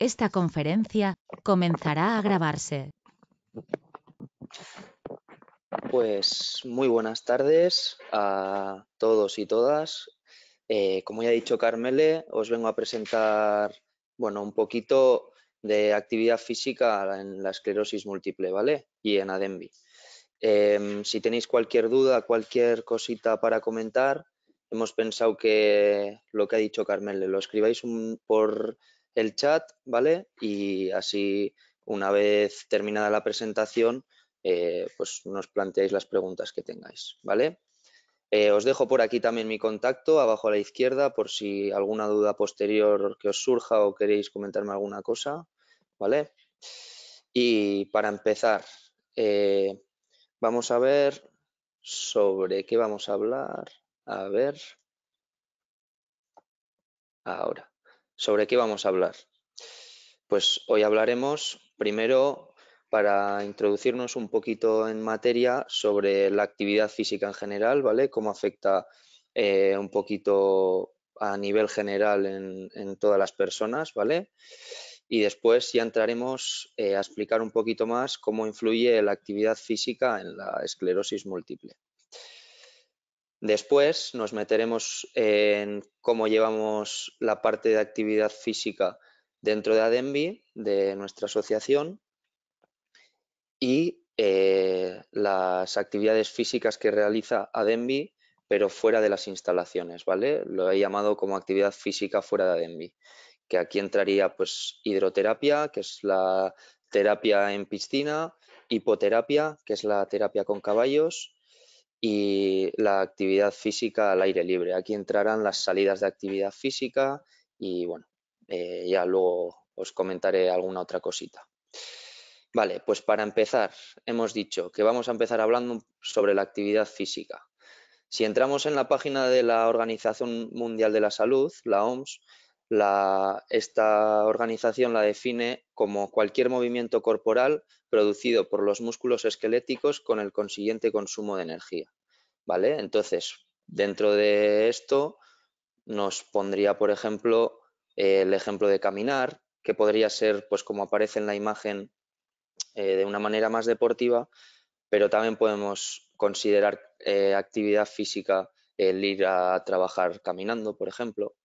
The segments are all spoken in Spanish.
Esta conferencia comenzará a grabarse. Pues muy buenas tardes a todos y todas. Eh, como ya ha dicho Carmele, os vengo a presentar bueno, un poquito de actividad física en la esclerosis múltiple ¿vale? y en ADEMBI. Em, si tenéis cualquier duda, cualquier cosita para comentar, hemos pensado que lo que ha dicho Carmele, lo escribáis por el chat, ¿vale? Y así, una vez terminada la presentación, eh, pues nos planteáis las preguntas que tengáis, ¿vale? Eh, os dejo por aquí también mi contacto, abajo a la izquierda, por si alguna duda posterior que os surja o queréis comentarme alguna cosa, ¿vale? Y para empezar, eh, vamos a ver sobre qué vamos a hablar. A ver. Ahora. ¿Sobre qué vamos a hablar? Pues hoy hablaremos primero para introducirnos un poquito en materia sobre la actividad física en general, ¿vale? Cómo afecta eh, un poquito a nivel general en, todas las personas, ¿vale? Y después ya entraremos eh, a explicar un poquito más cómo influye la actividad física en la esclerosis múltiple. Después nos meteremos en cómo llevamos la parte de actividad física dentro de ADENBI, de nuestra asociación, y eh, las actividades físicas que realiza ADENBI, pero fuera de las instalaciones, ¿vale? Lo he llamado como actividad física fuera de ADENBI, que aquí entraría pues hidroterapia, que es la terapia en piscina, hipoterapia, que es la terapia con caballos, y la actividad física al aire libre. Aquí entrarán las salidas de actividad física y bueno, eh, ya luego os comentaré alguna otra cosita. Vale, pues para empezar, hemos dicho que vamos a empezar hablando sobre la actividad física. Si entramos en la página de la Organización Mundial de la Salud, la OMS, esta organización la define como cualquier movimiento corporal producido por los músculos esqueléticos con el consiguiente consumo de energía. ¿Vale? Entonces, dentro de esto nos pondría, por ejemplo, eh, el ejemplo de caminar, que podría ser, pues como aparece en la imagen, eh, de una manera más deportiva, pero también podemos considerar eh, actividad física el ir a trabajar caminando, por ejemplo,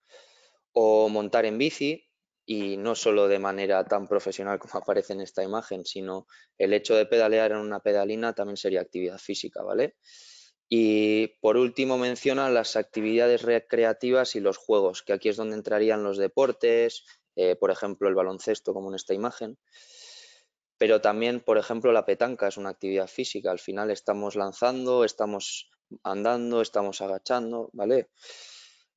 o montar en bici y no solo de manera tan profesional como aparece en esta imagen, sino el hecho de pedalear en una pedalina también sería actividad física, ¿vale? Y por último menciona las actividades recreativas y los juegos, que aquí es donde entrarían los deportes, eh, por ejemplo el baloncesto como en esta imagen, pero también por ejemplo la petanca es una actividad física, al final estamos lanzando, estamos andando, estamos agachando, ¿vale?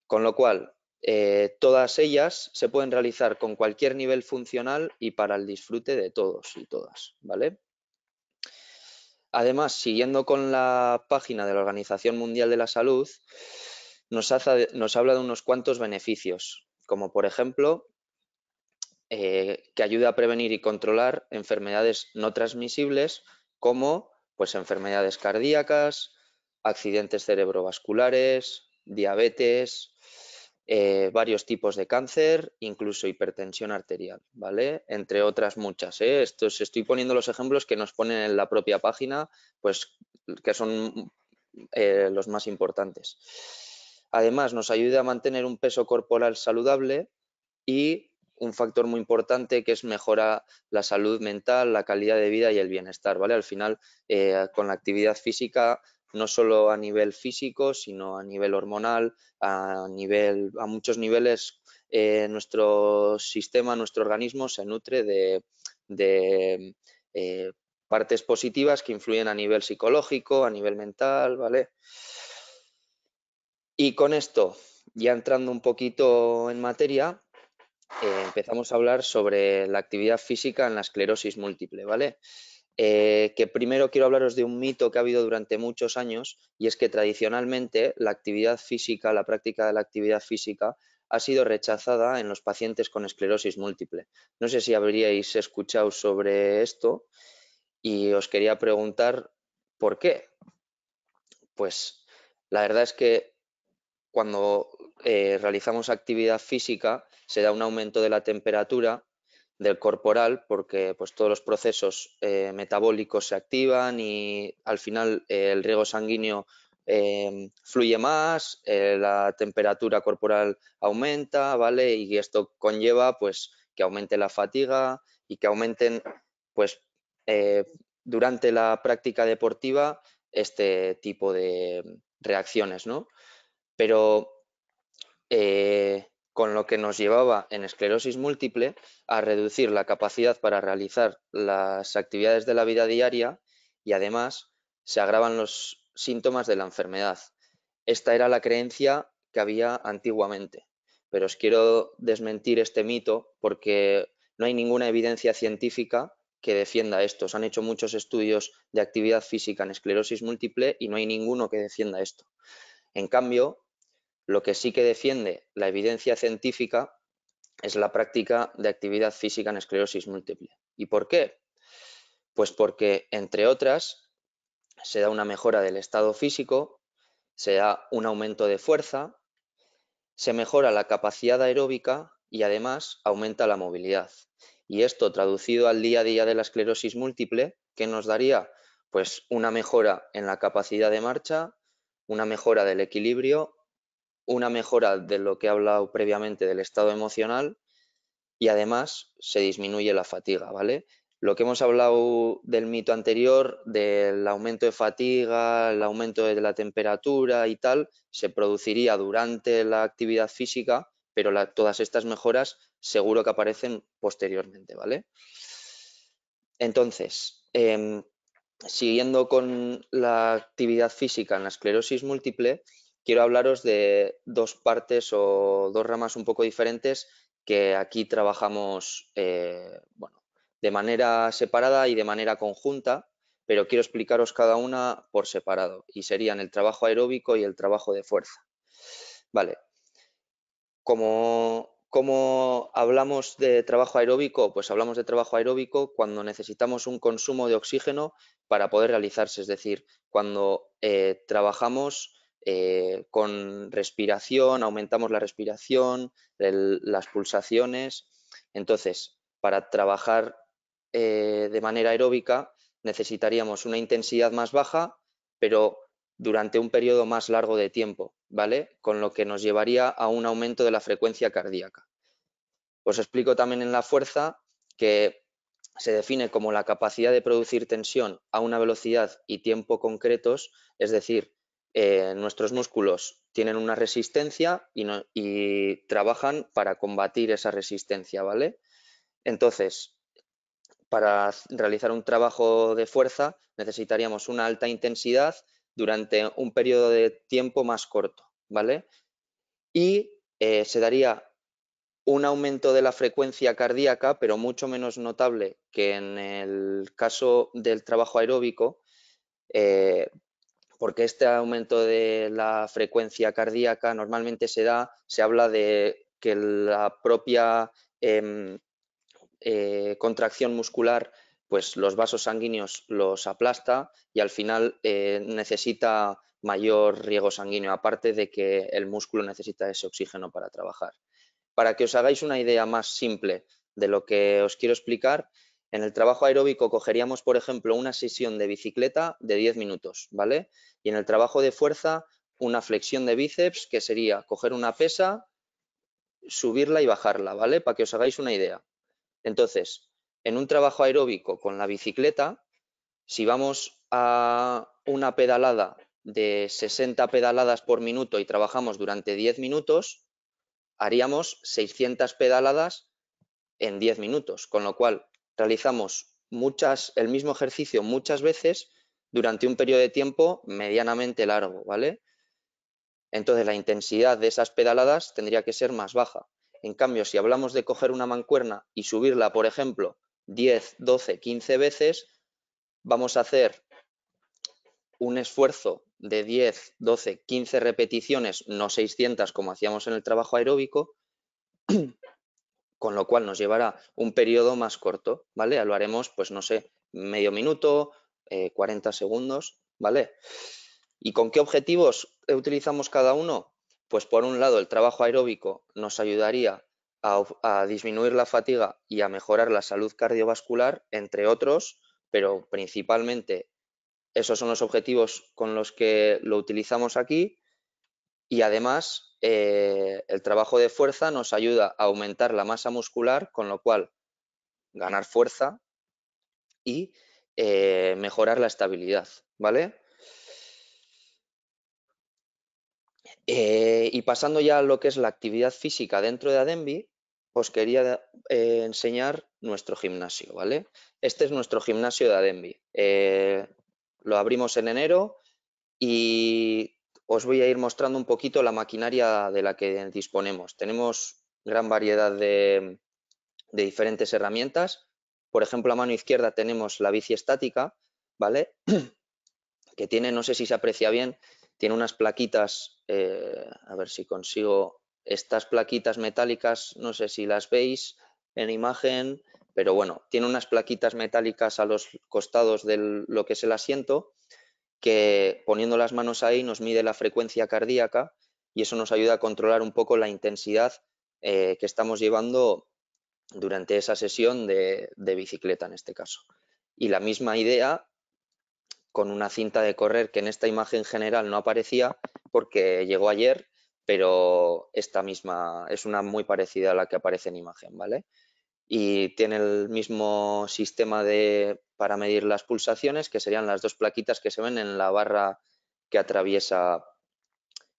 Con lo cual, eh, todas ellas se pueden realizar con cualquier nivel funcional y para el disfrute de todos y todas, ¿vale? Además, siguiendo con la página de la Organización Mundial de la Salud, nos, nos habla de unos cuantos beneficios, como por ejemplo, eh, que ayuda a prevenir y controlar enfermedades no transmisibles como pues, enfermedades cardíacas, accidentes cerebrovasculares, diabetes, eh, varios tipos de cáncer, incluso hipertensión arterial, ¿vale? Entre otras muchas. ¿eh? estoy poniendo los ejemplos que nos ponen en la propia página, pues que son eh, los más importantes. Además, nos ayuda a mantener un peso corporal saludable y un factor muy importante que es mejora la salud mental, la calidad de vida y el bienestar, ¿vale? Al final, con la actividad física no solo a nivel físico, sino a nivel hormonal, a, a muchos niveles. Eh, nuestro sistema, nuestro organismo se nutre de, eh, partes positivas que influyen a nivel psicológico, a nivel mental, ¿vale? Y con esto, ya entrando un poquito en materia, eh, empezamos a hablar sobre la actividad física en la esclerosis múltiple, ¿vale? Eh, que primero quiero hablaros de un mito que ha habido durante muchos años y es que tradicionalmente la actividad física, la práctica de la actividad física ha sido rechazada en los pacientes con esclerosis múltiple. No sé si habríais escuchado sobre esto y os quería preguntar por qué. Pues la verdad es que cuando eh, realizamos actividad física se da un aumento de la temperatura del corporal porque pues, todos los procesos eh, metabólicos se activan y al final eh, el riego sanguíneo em, fluye más, eh, la temperatura corporal aumenta, ¿vale? Y esto conlleva pues que aumente la fatiga y que aumenten pues durante la práctica deportiva este tipo de reacciones, ¿no? Pero con lo que nos llevaba en esclerosis múltiple a reducir la capacidad para realizar las actividades de la vida diaria y además se agravan los síntomas de la enfermedad. Esta era la creencia que había antiguamente, pero os quiero desmentir este mito porque no hay ninguna evidencia científica que defienda esto. Se han hecho muchos estudios de actividad física en esclerosis múltiple y no hay ninguno que defienda esto. En cambio, lo que sí que defiende la evidencia científica es la práctica de actividad física en esclerosis múltiple. ¿Y por qué? Pues porque, entre otras, se da una mejora del estado físico, se da un aumento de fuerza, se mejora la capacidad aeróbica y además aumenta la movilidad. Y esto traducido al día a día de la esclerosis múltiple, ¿qué nos daría? Pues una mejora en la capacidad de marcha, una mejora del equilibrio una mejora de lo que he hablado previamente del estado emocional y además se disminuye la fatiga, ¿vale? Lo que hemos hablado del mito anterior, del aumento de fatiga, el aumento de la temperatura y tal, se produciría durante la actividad física, pero todas estas mejoras seguro que aparecen posteriormente, ¿vale? Entonces, em, siguiendo con la actividad física en la esclerosis múltiple, quiero hablaros de dos partes o dos ramas un poco diferentes que aquí trabajamos eh, bueno, de manera separada y de manera conjunta, pero quiero explicaros cada una por separado y serían el trabajo aeróbico y el trabajo de fuerza. Vale, como, como hablamos de trabajo aeróbico, pues hablamos de trabajo aeróbico cuando necesitamos un consumo de oxígeno para poder realizarse, es decir, cuando eh, trabajamos eh, con respiración, aumentamos la respiración, las pulsaciones. Entonces, para trabajar eh, de manera aeróbica necesitaríamos una intensidad más baja, pero durante un periodo más largo de tiempo, ¿vale? Con lo que nos llevaría a un aumento de la frecuencia cardíaca. Os explico también en la fuerza que se define como la capacidad de producir tensión a una velocidad y tiempo concretos, es decir, eh, nuestros músculos tienen una resistencia y, trabajan para combatir esa resistencia, ¿vale? Entonces, para realizar un trabajo de fuerza necesitaríamos una alta intensidad durante un periodo de tiempo más corto, ¿vale? Y eh, se daría un aumento de la frecuencia cardíaca, pero mucho menos notable que en el caso del trabajo aeróbico, eh, porque este aumento de la frecuencia cardíaca normalmente se da, se habla de que la propia em, eh, contracción muscular, pues los vasos sanguíneos los aplasta y al final eh, necesita mayor riego sanguíneo, aparte de que el músculo necesita ese oxígeno para trabajar. Para que os hagáis una idea más simple de lo que os quiero explicar, en el trabajo aeróbico cogeríamos, por ejemplo, una sesión de bicicleta de 10 minutos, ¿vale? Y en el trabajo de fuerza, una flexión de bíceps, que sería coger una pesa, subirla y bajarla, ¿vale? Para que os hagáis una idea. Entonces, en un trabajo aeróbico con la bicicleta, si vamos a una pedalada de 60 pedaladas por minuto y trabajamos durante 10 minutos, haríamos 600 pedaladas en 10 minutos, con lo cual realizamos muchas, el mismo ejercicio muchas veces durante un periodo de tiempo medianamente largo, ¿vale? Entonces la intensidad de esas pedaladas tendría que ser más baja. En cambio, si hablamos de coger una mancuerna y subirla, por ejemplo, 10, 12, 15 veces, vamos a hacer un esfuerzo de 10, 12, 15 repeticiones, no 600 como hacíamos en el trabajo aeróbico, con lo cual nos llevará un periodo más corto, ¿vale? Lo haremos, pues no sé, medio minuto, 40 eh, segundos, ¿vale? ¿Y con qué objetivos utilizamos cada uno? Pues por un lado, el trabajo aeróbico nos ayudaría a disminuir la fatiga y a mejorar la salud cardiovascular, entre otros, pero principalmente esos son los objetivos con los que lo utilizamos aquí y además, eh, el trabajo de fuerza nos ayuda a aumentar la masa muscular, con lo cual ganar fuerza y eh, mejorar la estabilidad, ¿vale? Eh, y pasando ya a lo que es la actividad física dentro de Adenvi, os quería enseñar nuestro gimnasio, ¿vale? Este es nuestro gimnasio de Adenvi. lo abrimos en enero y os voy a ir mostrando un poquito la maquinaria de la que disponemos. Tenemos gran variedad de, diferentes herramientas. Por ejemplo, a mano izquierda tenemos la bici estática, ¿vale? que tiene, no sé si se aprecia bien, tiene unas plaquitas, eh, a ver si consigo, estas plaquitas metálicas, no sé si las veis en imagen, pero bueno, tiene unas plaquitas metálicas a los costados de lo que es el asiento que poniendo las manos ahí nos mide la frecuencia cardíaca y eso nos ayuda a controlar un poco la intensidad eh, que estamos llevando durante esa sesión de, bicicleta en este caso. Y la misma idea con una cinta de correr que en esta imagen general no aparecía porque llegó ayer, pero esta misma es una muy parecida a la que aparece en imagen, ¿vale? y tiene el mismo sistema de, para medir las pulsaciones, que serían las dos plaquitas que se ven en la barra que atraviesa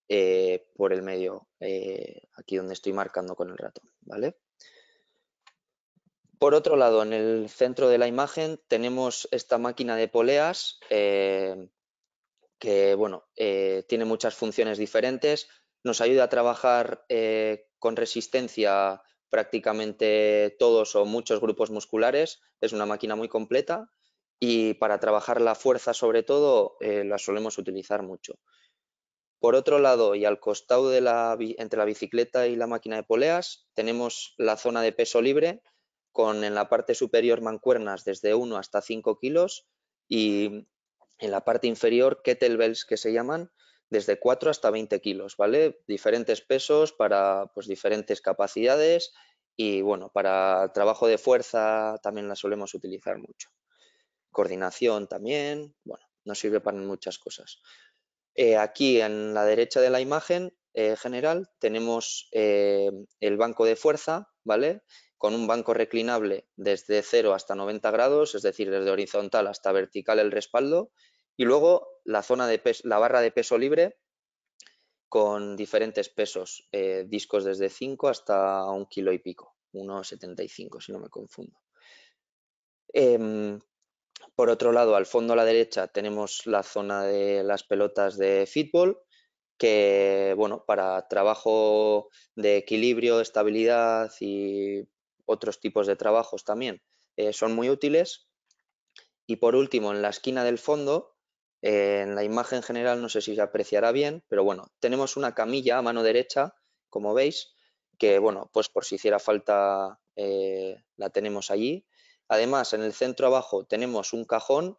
eh, por el medio, eh, aquí donde estoy marcando con el ratón. ¿vale? Por otro lado, en el centro de la imagen tenemos esta máquina de poleas eh, que bueno, tiene muchas funciones diferentes, nos ayuda a trabajar con resistencia prácticamente todos o muchos grupos musculares. Es una máquina muy completa y para trabajar la fuerza sobre todo eh, la solemos utilizar mucho. Por otro lado y al costado de la, entre la bicicleta y la máquina de poleas tenemos la zona de peso libre con en la parte superior mancuernas desde 1 hasta 5 kilos y en la parte inferior kettlebells que se llaman desde 4 hasta 20 kilos, ¿vale? Diferentes pesos para pues, diferentes capacidades y bueno, para trabajo de fuerza también la solemos utilizar mucho. Coordinación también, bueno, nos sirve para muchas cosas. Eh, aquí en la derecha de la imagen eh, general tenemos eh, el banco de fuerza, ¿vale? Con un banco reclinable desde 0 hasta 90 grados, es decir, desde horizontal hasta vertical el respaldo y luego la zona de la barra de peso libre con diferentes pesos, eh, discos desde 5 hasta un kilo y pico, 1,75 si no me confundo. Em, por otro lado, al fondo a la derecha tenemos la zona de las pelotas de fútbol, que bueno, para trabajo de equilibrio, estabilidad y otros tipos de trabajos también eh, son muy útiles. Y por último, en la esquina del fondo eh, en la imagen general no sé si se apreciará bien, pero bueno, tenemos una camilla a mano derecha, como veis, que bueno, pues por si hiciera falta eh, la tenemos allí. Además, en el centro abajo tenemos un cajón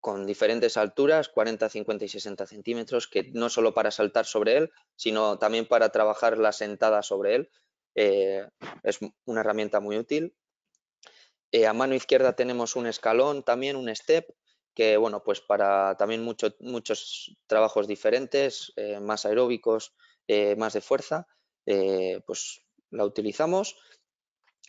con diferentes alturas, 40, 50 y 60 centímetros, que no solo para saltar sobre él, sino también para trabajar la sentada sobre él. Eh, es una herramienta muy útil. a mano izquierda tenemos un escalón, también un step, que bueno, pues para también muchos trabajos diferentes, eh, más aeróbicos, eh, más de fuerza, eh, pues la utilizamos.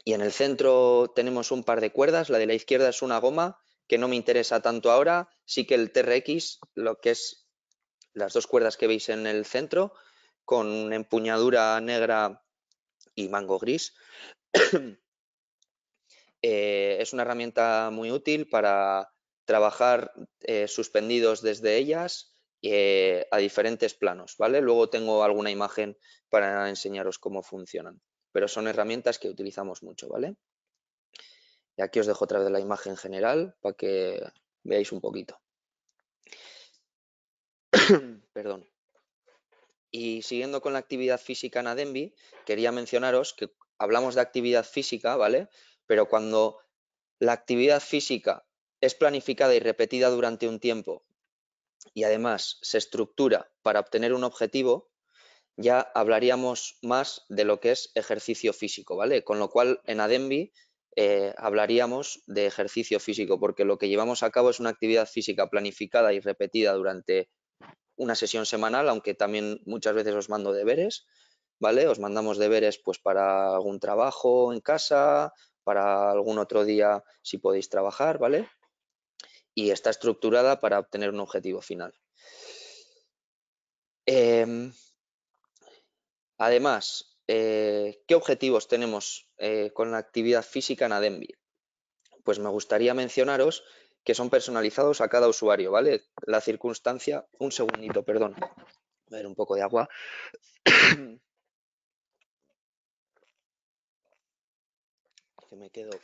Y en el centro tenemos un par de cuerdas, la de la izquierda es una goma que no me interesa tanto ahora, sí que el TRX, lo que es las dos cuerdas que veis en el centro, con empuñadura negra y mango gris. es una herramienta muy útil para trabajar eh, suspendidos desde ellas eh, a diferentes planos, ¿vale? Luego tengo alguna imagen para enseñaros cómo funcionan, pero son herramientas que utilizamos mucho, ¿vale? Y aquí os dejo otra vez la imagen general para que veáis un poquito. Perdón. Y siguiendo con la actividad física en Adembi, quería mencionaros que hablamos de actividad física, ¿vale? Pero cuando la actividad física es planificada y repetida durante un tiempo y además se estructura para obtener un objetivo, ya hablaríamos más de lo que es ejercicio físico, ¿vale? Con lo cual en ADEMBI eh, hablaríamos de ejercicio físico, porque lo que llevamos a cabo es una actividad física planificada y repetida durante una sesión semanal, aunque también muchas veces os mando deberes, ¿vale? Os mandamos deberes pues para algún trabajo en casa, para algún otro día si podéis trabajar, ¿vale? y está estructurada para obtener un objetivo final. Em, además, eh, ¿qué objetivos tenemos eh, con la actividad física en Adenvi? Pues me gustaría mencionaros que son personalizados a cada usuario, ¿vale? La circunstancia, un segundito, perdón, a ver un poco de agua. que me quedo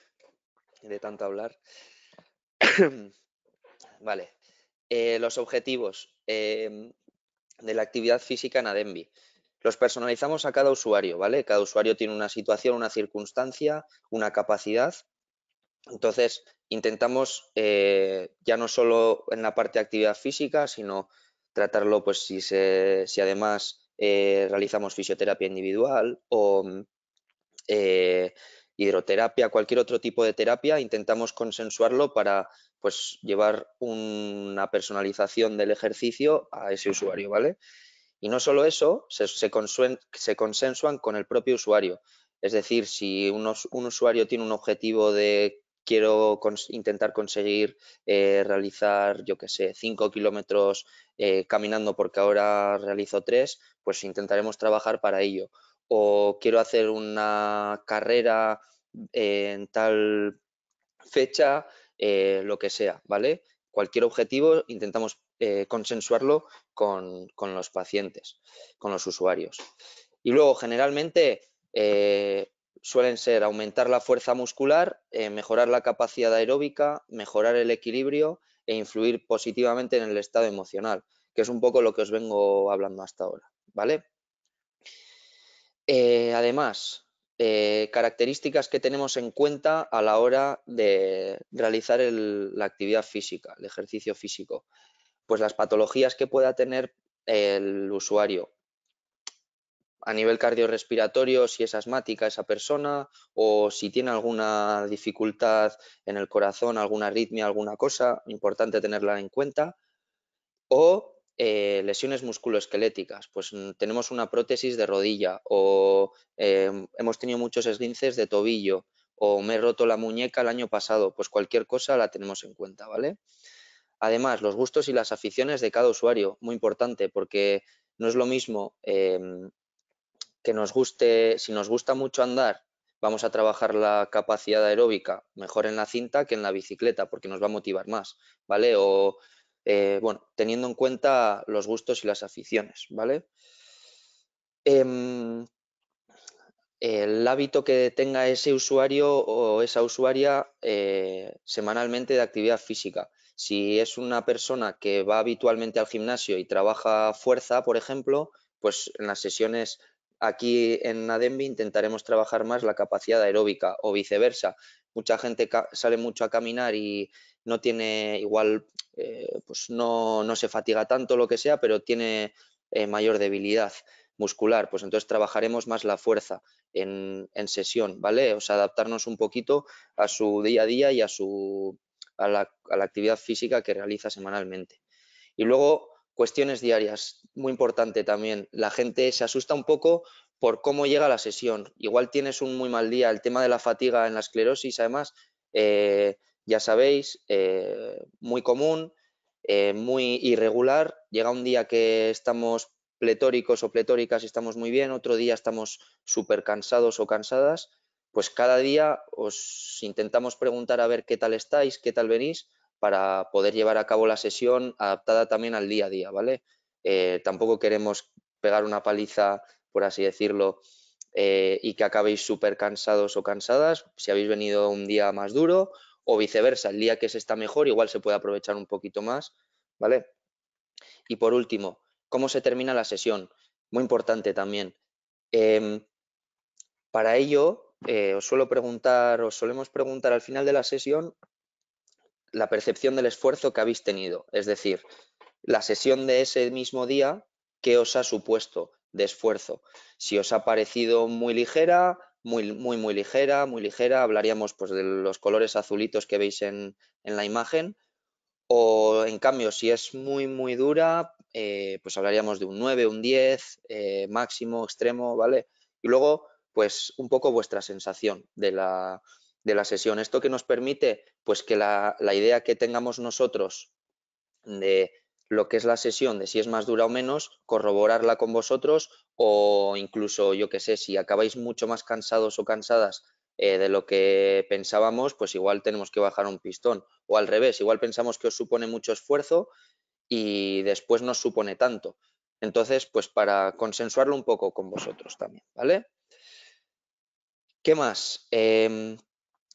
de tanto hablar. Vale. Eh, los objetivos em, de la actividad física en Adembi. Los personalizamos a cada usuario, ¿vale? Cada usuario tiene una situación, una circunstancia, una capacidad. Entonces, intentamos eh, ya no solo en la parte de actividad física, sino tratarlo, pues, si, si además eh, realizamos fisioterapia individual o mm, hidroterapia, cualquier otro tipo de terapia, intentamos consensuarlo para pues llevar una personalización del ejercicio a ese usuario, ¿vale? Y no solo eso, se, se, consensuan con el propio usuario. Es decir, si un usuario tiene un objetivo de quiero intentar conseguir eh, realizar, yo qué sé, cinco kilómetros eh, caminando porque ahora realizo tres, pues intentaremos trabajar para ello. O quiero hacer una carrera eh, en tal fecha, eh, lo que sea, ¿vale? Cualquier objetivo intentamos eh, consensuarlo con, los pacientes, con los usuarios. Y luego, generalmente, eh, suelen ser aumentar la fuerza muscular, mejorar la capacidad aeróbica, mejorar el equilibrio e influir positivamente en el estado emocional, que es un poco lo que os vengo hablando hasta ahora, ¿vale? además, eh, características que tenemos en cuenta a la hora de realizar la actividad física, el ejercicio físico. Pues las patologías que pueda tener el usuario a nivel cardiorrespiratorio, si es asmática esa persona o si tiene alguna dificultad en el corazón, alguna arritmia, alguna cosa, importante tenerla en cuenta. O eh, lesiones musculoesqueléticas, pues mm, tenemos una prótesis de rodilla o em, hemos tenido muchos esguinces de tobillo o me he roto la muñeca el año pasado, pues cualquier cosa la tenemos en cuenta, ¿vale? Además, los gustos y las aficiones de cada usuario, muy importante, porque no es lo mismo em, que nos guste, si nos gusta mucho andar, vamos a trabajar la capacidad aeróbica mejor en la cinta que en la bicicleta, porque nos va a motivar más, ¿vale? O eh, bueno, teniendo en cuenta los gustos y las aficiones, ¿vale? Em, el hábito que tenga ese usuario o esa usuaria eh, semanalmente de actividad física. Si es una persona que va habitualmente al gimnasio y trabaja fuerza, por ejemplo, pues en las sesiones aquí en ADEMBI intentaremos trabajar más la capacidad aeróbica o viceversa mucha gente sale mucho a caminar y no tiene igual, eh, pues no, se fatiga tanto lo que sea, pero tiene eh, mayor debilidad muscular, pues entonces trabajaremos más la fuerza en, en, sesión, ¿vale? O sea, adaptarnos un poquito a su día a día y a, su, a, la, a la actividad física que realiza semanalmente. Y luego, cuestiones diarias, muy importante también. La gente se asusta un poco por cómo llega la sesión. Igual tienes un muy mal día, el tema de la fatiga en la esclerosis, además, eh, ya sabéis, eh, muy común, eh, muy irregular. Llega un día que estamos pletóricos o pletóricas y estamos muy bien, otro día estamos súper cansados o cansadas. Pues cada día os intentamos preguntar a ver qué tal estáis, qué tal venís, para poder llevar a cabo la sesión adaptada también al día a día, ¿vale? tampoco queremos pegar una paliza por así decirlo, eh, y que acabéis súper cansados o cansadas, si habéis venido un día más duro, o viceversa, el día que se está mejor igual se puede aprovechar un poquito más, ¿vale? Y por último, ¿cómo se termina la sesión? Muy importante también. Em, para ello, eh, os suelo preguntar, os solemos preguntar al final de la sesión la percepción del esfuerzo que habéis tenido, es decir, la sesión de ese mismo día, ¿qué os ha supuesto? de esfuerzo. Si os ha parecido muy ligera, muy, muy, muy ligera, muy ligera, hablaríamos pues, de los colores azulitos que veis en, la imagen. O en cambio, si es muy, muy dura, eh, pues hablaríamos de un 9, un 10, eh, máximo, extremo, ¿vale? Y luego, pues un poco vuestra sensación de la, sesión. Esto que nos permite, pues que la idea que tengamos nosotros de lo que es la sesión de si es más dura o menos, corroborarla con vosotros o incluso, yo qué sé, si acabáis mucho más cansados o cansadas eh, de lo que pensábamos, pues igual tenemos que bajar un pistón. O al revés, igual pensamos que os supone mucho esfuerzo y después nos supone tanto. Entonces, pues para consensuarlo un poco con vosotros también, ¿vale? ¿Qué más? Em,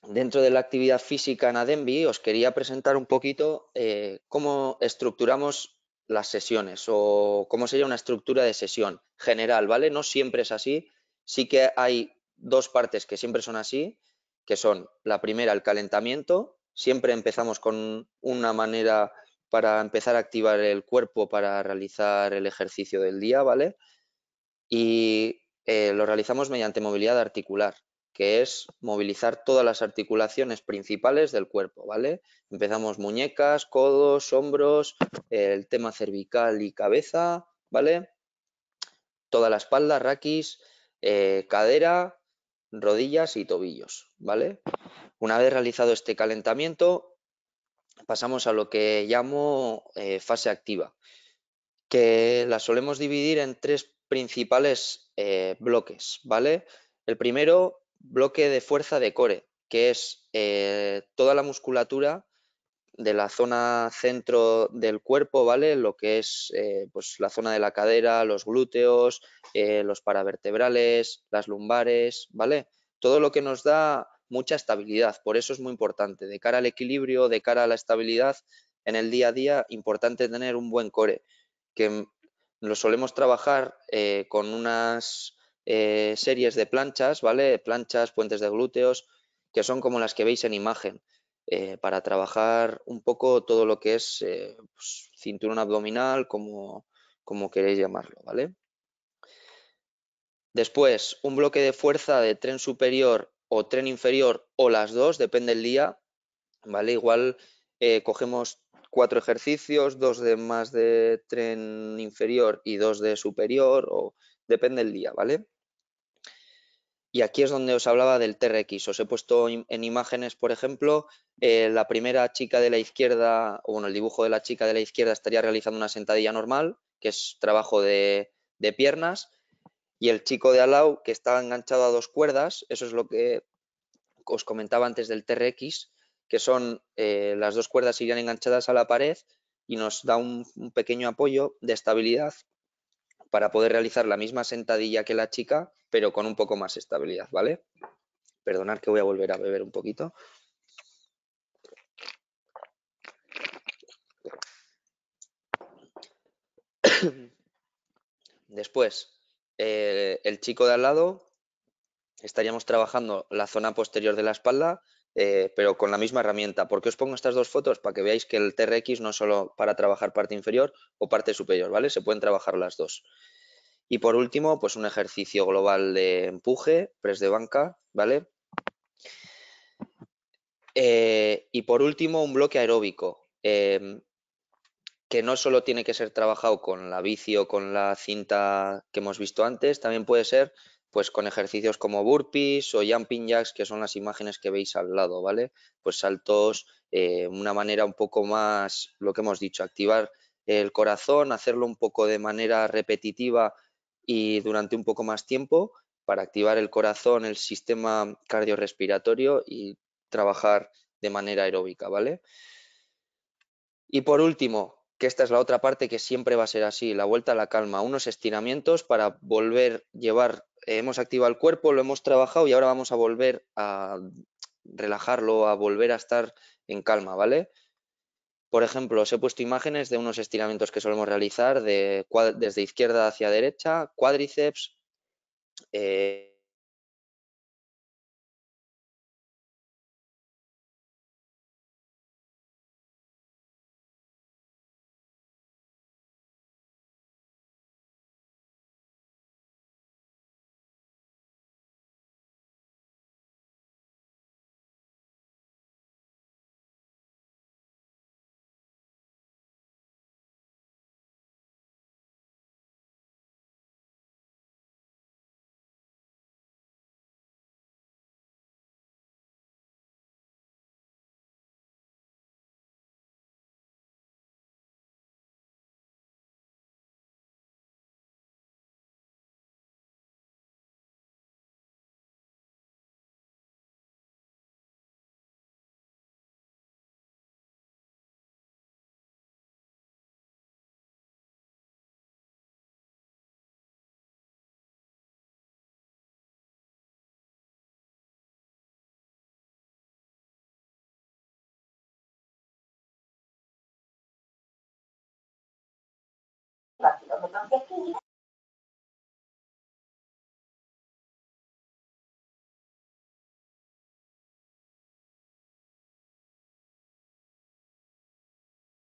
dentro de la actividad física en Adembi os quería presentar un poquito eh, cómo estructuramos las sesiones o cómo sería una estructura de sesión general, ¿vale? No siempre es así, sí que hay dos partes que siempre son así, que son la primera, el calentamiento, siempre empezamos con una manera para empezar a activar el cuerpo para realizar el ejercicio del día, ¿vale? Y eh, lo realizamos mediante movilidad articular que es movilizar todas las articulaciones principales del cuerpo, ¿vale? Empezamos muñecas, codos, hombros, el tema cervical y cabeza, ¿vale? Toda la espalda, raquis, eh, cadera, rodillas y tobillos, ¿vale? Una vez realizado este calentamiento, pasamos a lo que llamo eh, fase activa, que la solemos dividir en tres principales eh, bloques, ¿vale? El primero bloque de fuerza de core, que es eh, toda la musculatura de la zona centro del cuerpo, ¿vale? Lo que es eh, pues la zona de la cadera, los glúteos, eh, los paravertebrales, las lumbares, ¿vale? Todo lo que nos da mucha estabilidad, por eso es muy importante. De cara al equilibrio, de cara a la estabilidad en el día a día, importante tener un buen core, que mm, lo solemos trabajar con unas eh, series de planchas, ¿vale? Planchas, puentes de glúteos, que son como las que veis en imagen, eh, para trabajar un poco todo lo que es eh, pues, cinturón abdominal, como, como queréis llamarlo, ¿vale? Después, un bloque de fuerza de tren superior o tren inferior o las dos, depende del día, ¿vale? Igual cogemos cuatro ejercicios, dos de más de tren inferior y dos de superior, o depende del día, ¿vale? Y aquí es donde os hablaba del TRX. Os he puesto en imágenes, por ejemplo, eh, la primera chica de la izquierda, o bueno, el dibujo de la chica de la izquierda estaría realizando una sentadilla normal, que es trabajo de, piernas, y el chico de Alau, que está enganchado a dos cuerdas, eso es lo que os comentaba antes del TRX, que son eh, las dos cuerdas irían enganchadas a la pared y nos da un pequeño apoyo de estabilidad para poder realizar la misma sentadilla que la chica, pero con un poco más estabilidad, ¿vale? Perdonad que voy a volver a beber un poquito. Después, eh, el chico de al lado, estaríamos trabajando la zona posterior de la espalda eh, pero con la misma herramienta. ¿Por qué os pongo estas dos fotos? Para que veáis que el TRX no es solo para trabajar parte inferior o parte superior, ¿vale? Se pueden trabajar las dos. Y por último, pues un ejercicio global de empuje, press de banca, ¿vale? Eh, y por último, un bloque aeróbico, em, que no solo tiene que ser trabajado con la bici o con la cinta que hemos visto antes, también puede ser pues con ejercicios como burpees o jumping jacks, que son las imágenes que veis al lado, ¿vale? Pues saltos, eh, una manera un poco más, lo que hemos dicho, activar el corazón, hacerlo un poco de manera repetitiva y durante un poco más tiempo para activar el corazón, el sistema cardiorrespiratorio y trabajar de manera aeróbica, ¿vale? Y por último, que esta es la otra parte que siempre va a ser así, la vuelta a la calma, unos estiramientos para volver, llevar hemos activado el cuerpo, lo hemos trabajado y ahora vamos a volver a relajarlo, a volver a estar en calma, ¿vale? Por ejemplo, os he puesto imágenes de unos estiramientos que solemos realizar desde izquierda hacia derecha, cuádriceps, eh,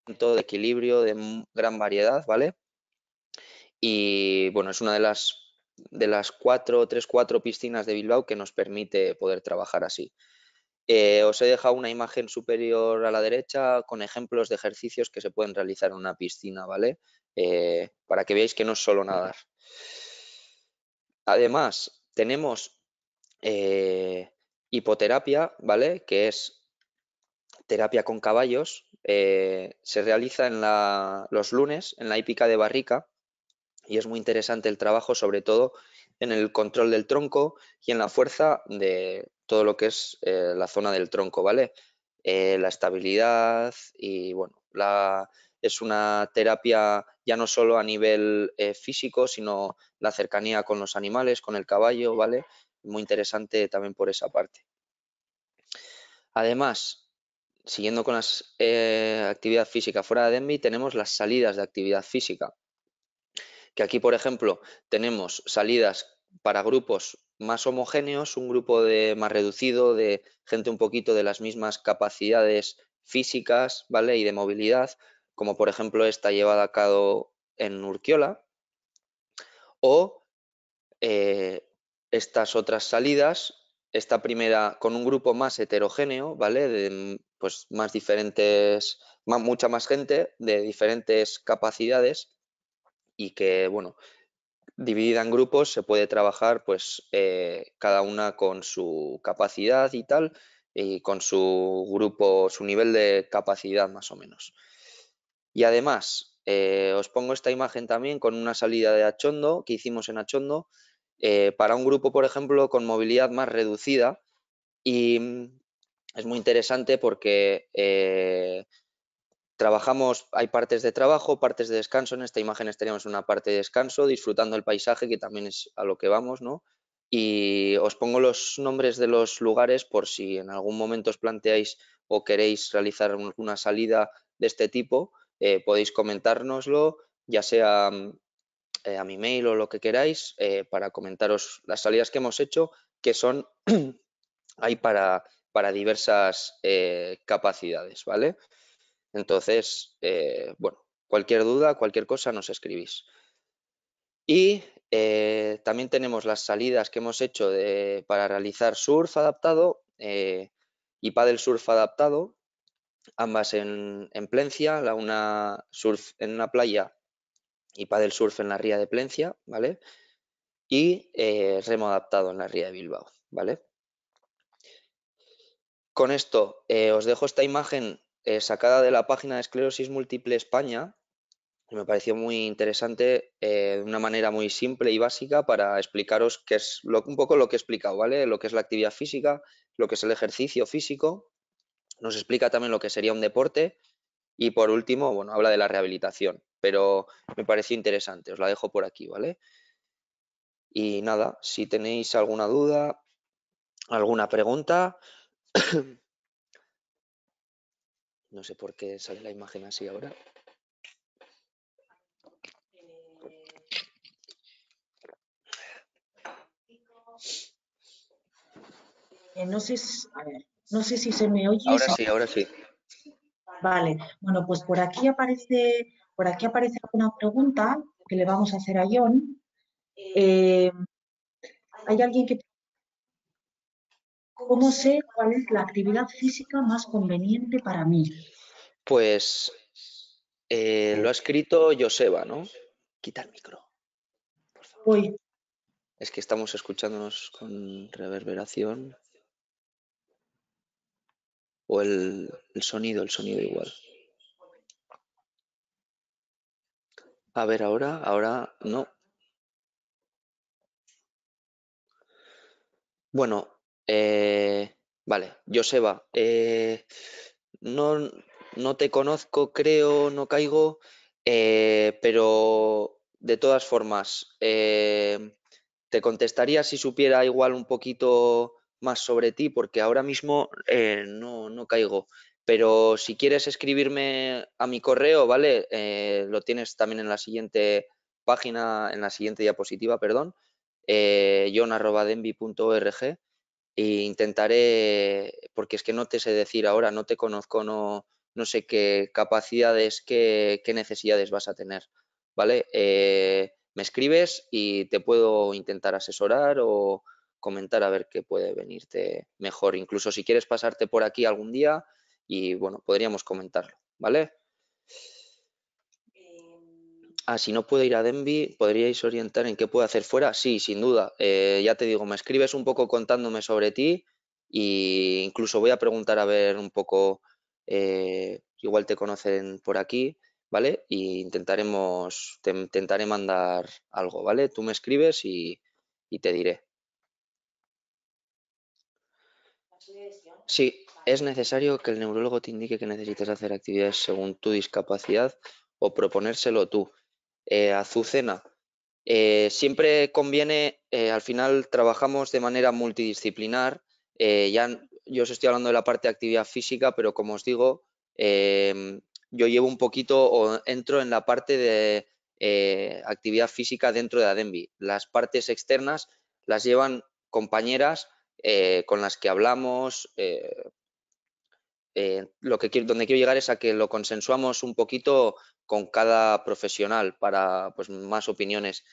de equilibrio, de gran variedad, ¿vale? Y bueno, es una de las de las cuatro, tres, cuatro piscinas de Bilbao que nos permite poder trabajar así. Eh, os he dejado una imagen superior a la derecha con ejemplos de ejercicios que se pueden realizar en una piscina, ¿vale? Eh, para que veáis que no es solo nadar. Además, tenemos eh, hipoterapia, ¿vale? Que es terapia con caballos. se realiza en los lunes en la hípica de Barrica y es muy interesante el trabajo, sobre todo en el control del tronco y en la fuerza de, todo lo que es eh, la zona del tronco, ¿vale? Eh, la estabilidad y bueno, la, es una terapia ya no solo a nivel eh, físico, sino la cercanía con los animales, con el caballo, ¿vale? Muy interesante también por esa parte. Además, siguiendo con la actividad física fuera de Denby, tenemos las salidas de actividad física. Que aquí, por ejemplo, tenemos salidas para grupos más homogéneos, un grupo de más reducido, de gente un poquito de las mismas capacidades físicas, ¿vale? Y de movilidad, como por ejemplo esta llevada a cabo en Urquiola, o eh, estas otras salidas, esta primera con un grupo más heterogéneo, ¿vale? De, pues más diferentes, mucha más gente de diferentes capacidades y que, bueno, dividida en grupos, se puede trabajar pues eh, cada una con su capacidad y tal, y con su grupo, su nivel de capacidad más o menos. Y además, eh, os pongo esta imagen también con una salida de Achondo que hicimos en Achondo eh, para un grupo, por ejemplo, con movilidad más reducida y mm, es muy interesante porque Trabajamos, hay partes de trabajo, partes de descanso. En esta imagen estaríamos una parte de descanso, disfrutando el paisaje, que también es a lo que vamos, ¿no? Y os pongo los nombres de los lugares por si en algún momento os planteáis o queréis realizar una salida de este tipo, eh, podéis comentárnoslo, ya sea mm, eh, a mi mail o lo que queráis, eh, para comentaros las salidas que hemos hecho, que son hay para, para diversas capacidades, ¿vale? Entonces, eh, bueno, cualquier duda, cualquier cosa nos escribís. Y eh, también tenemos las salidas que hemos hecho para realizar surf adaptado eh, y paddle surf adaptado, ambas en, Plencia, la una surf en una playa y paddle surf en la ría de Plencia, ¿vale? Y remo adaptado en la ría de Bilbao, ¿vale? Con esto os dejo esta imagen eh, sacada de la página de Esclerosis Múltiple España, me pareció muy interesante eh, de una manera muy simple y básica para explicaros qué es lo, un poco lo que he explicado, ¿vale? Lo que es la actividad física, lo que es el ejercicio físico, nos explica también lo que sería un deporte y por último, bueno, habla de la rehabilitación, pero me pareció interesante, os la dejo por aquí, ¿vale? Y nada, si tenéis alguna duda, alguna pregunta, No sé por qué sale la imagen así ahora. Eh, no sé, no sé si se me oye. Ahora sí, ahora sí. Vale, bueno, pues por aquí aparece, por aquí aparece alguna pregunta que le vamos a hacer a John. Eh, ¿Hay alguien que ¿Cómo sé cuál es la actividad física más conveniente para mí? Pues eh, lo ha escrito Joseba, ¿no? Quita el micro. Por favor. Es que estamos escuchándonos con reverberación. O el sonido, el sonido igual. A ver, ahora, ahora no. Bueno, eh, vale, Joseba, eh, no, no te conozco, creo, no caigo, eh, pero de todas formas, te contestaría si supiera igual un poquito más sobre ti, porque ahora mismo no, no caigo. Pero si quieres escribirme a mi correo, ¿vale? lo tienes también en la siguiente página, en la siguiente diapositiva, perdón, eh, intentaré, porque es que no te sé decir ahora, no te conozco, no, no sé qué capacidades, qué, qué necesidades vas a tener, ¿vale? Eh, me escribes y te puedo intentar asesorar o comentar a ver qué puede venirte mejor. Incluso si quieres pasarte por aquí algún día y, bueno, podríamos comentarlo, ¿vale? Ah, si no puedo ir a Denby, ¿podríais orientar en qué puedo hacer fuera? Sí, sin duda. Eh, ya te digo, me escribes un poco contándome sobre ti e incluso voy a preguntar a ver un poco, eh, igual te conocen por aquí, ¿vale? Y intentaremos, te intentaré mandar algo, ¿vale? Tú me escribes y, y te diré. Sí, es necesario que el neurólogo te indique que necesitas hacer actividades según tu discapacidad o proponérselo tú. Eh, Azucena. Eh, siempre conviene, eh, al final trabajamos de manera multidisciplinar. ya yo os estoy hablando de la parte de actividad física, pero como os digo, em, yo llevo un poquito o entro en la parte de actividad física dentro de Adenvi. Las partes externas las llevan compañeras con las que hablamos, eh, lo que quiero, donde quiero llegar es a que lo consensuamos un poquito con cada profesional para pues, más opiniones.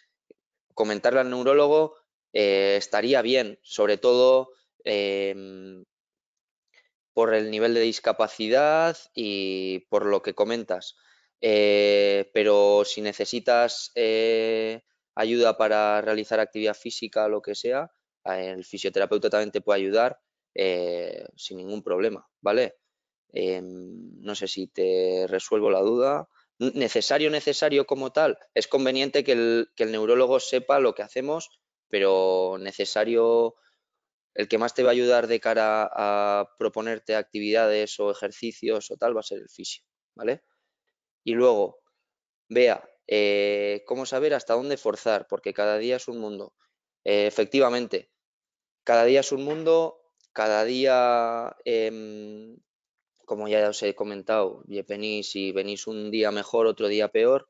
Comentarle al neurólogo eh, estaría bien, sobre todo em, por el nivel de discapacidad y por lo que comentas. Eh, pero si necesitas ayuda para realizar actividad física, lo que sea, el fisioterapeuta también te puede ayudar sin ningún problema, ¿vale? Em, no sé si te resuelvo la duda. Necesario, necesario como tal. Es conveniente que el, neurólogo sepa lo que hacemos, pero necesario el que más te va a ayudar de cara a proponerte actividades o ejercicios o tal va a ser el fisio, ¿vale? Y luego, vea, eh, cómo saber hasta dónde forzar, porque cada día es un mundo. Eh, efectivamente, cada día es un mundo, cada día em, como ya os he comentado, venís y venís un día mejor, otro día peor.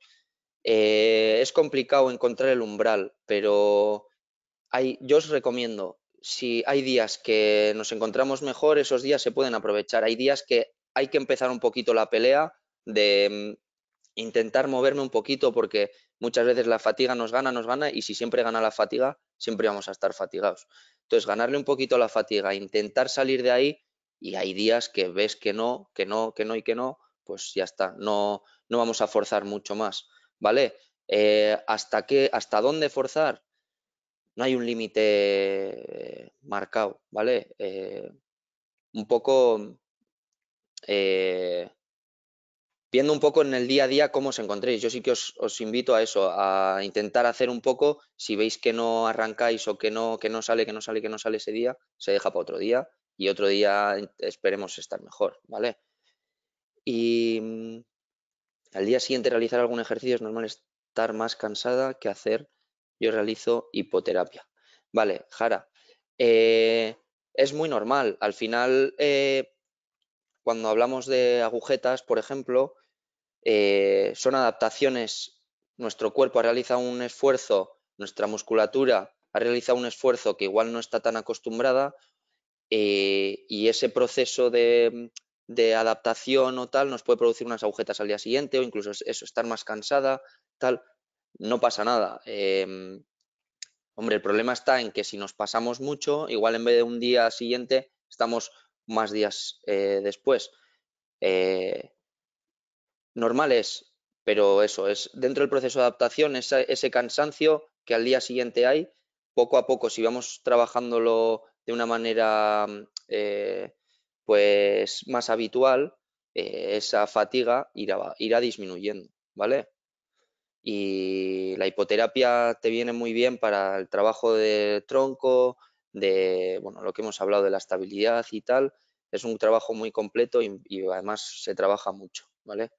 Eh, es complicado encontrar el umbral, pero yo os recomiendo, si hay días que nos encontramos mejor, esos días se pueden aprovechar. Hay días que hay que empezar un poquito la pelea de mm, intentar moverme un poquito porque muchas veces la fatiga nos gana, nos gana y si siempre gana la fatiga, siempre vamos a estar fatigados. Entonces, ganarle un poquito la fatiga, intentar salir de ahí y hay días que ves que no, que no, que no y que no, pues ya está, no, no vamos a forzar mucho más, ¿vale? Eh, ¿hasta, qué, ¿Hasta dónde forzar? No hay un límite marcado, ¿vale? Eh, un poco eh, viendo un poco en el día a día cómo os encontréis. Yo sí que os, invito a eso, a intentar hacer un poco, si veis que no arrancáis o que no, que no sale, que no sale, que no sale ese día, se deja para otro día y otro día esperemos estar mejor, ¿vale? Y mm, al día siguiente realizar algún ejercicio es normal estar más cansada que hacer. Yo realizo hipoterapia. Vale, Jara, eh, es muy normal. Al final, eh, cuando hablamos de agujetas, por ejemplo, eh, son adaptaciones. Nuestro cuerpo ha realizado un esfuerzo, nuestra musculatura ha realizado un esfuerzo que igual no está tan acostumbrada eh, y ese proceso de, adaptación o tal nos puede producir unas agujetas al día siguiente o incluso eso, estar más cansada, tal, no pasa nada. Em, hombre, el problema está en que si nos pasamos mucho, igual en vez de un día siguiente, estamos más días eh, después. Eh, normal es, pero eso, es dentro del proceso de adaptación, ese, ese cansancio que al día siguiente hay, poco a poco, si vamos trabajándolo de una manera mm, eh, pues más habitual, eh, esa fatiga irá, irá disminuyendo, ¿vale? Y la hipoterapia te viene muy bien para el trabajo de tronco, de bueno, lo que hemos hablado de la estabilidad y tal. Es un trabajo muy completo y, y además se trabaja mucho, ¿vale?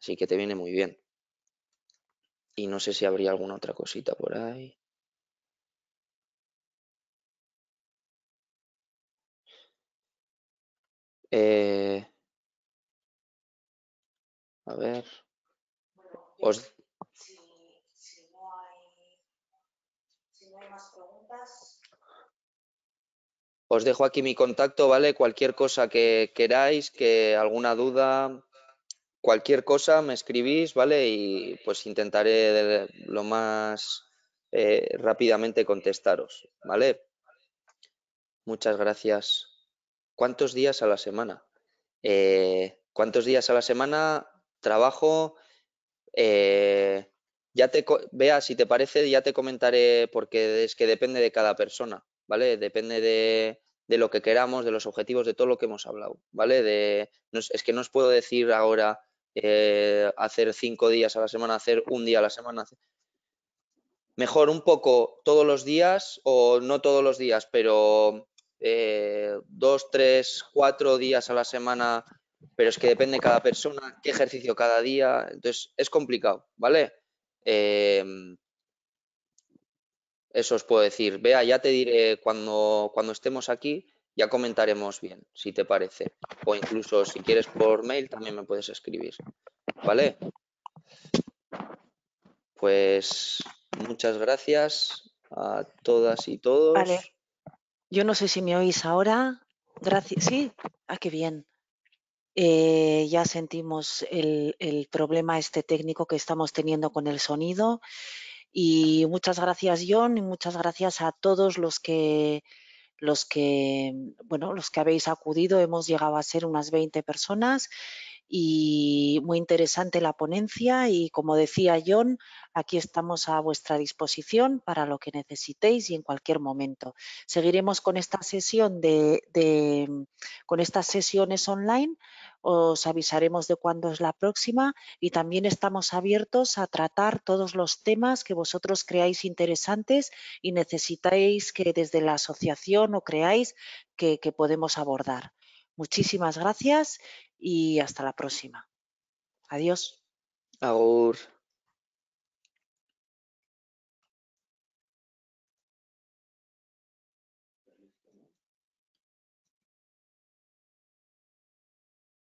Así que te viene muy bien. Y no sé si habría alguna otra cosita por ahí. Eh, a ver. Os... Os dejo aquí mi contacto, ¿vale? Cualquier cosa que queráis, que alguna duda, cualquier cosa me escribís, ¿vale? Y pues intentaré lo más eh, rápidamente contestaros, ¿vale? Muchas gracias. ¿Cuántos días a la semana? Eh, ¿Cuántos días a la semana trabajo? Eh, ya te vea si te parece, ya te comentaré porque es que depende de cada persona, ¿vale? Depende de, lo que queramos, de los objetivos, de todo lo que hemos hablado, ¿vale? De, es que no os puedo decir ahora eh, hacer cinco días a la semana, hacer un día a la semana. Mejor un poco todos los días o no todos los días, pero eh, dos, tres, cuatro días a la semana, pero es que depende cada persona, qué ejercicio cada día, entonces es complicado, ¿vale? Em, eso os puedo decir. Vea, ya te diré cuando, cuando estemos aquí, ya comentaremos bien, si te parece. O incluso si quieres por mail también me puedes escribir. ¿Vale? Pues muchas gracias a todas y todos. Yo no sé si me oís ahora. Gracias. Sí, ah, qué bien. Eh, ya sentimos el, problema este técnico que estamos teniendo con el sonido. Y muchas gracias, John, y muchas gracias a todos los que los que bueno, los que habéis acudido. Hemos llegado a ser unas 20 personas y muy interesante la ponencia y como decía John, aquí estamos a vuestra disposición para lo que necesitéis y en cualquier momento. Seguiremos con esta sesión de, con estas sesiones online, os avisaremos de cuándo es la próxima y también estamos abiertos a tratar todos los temas que vosotros creáis interesantes y necesitáis que desde la asociación o creáis que podemos abordar. Muchísimas gracias y hasta la próxima. Adiós. Agur.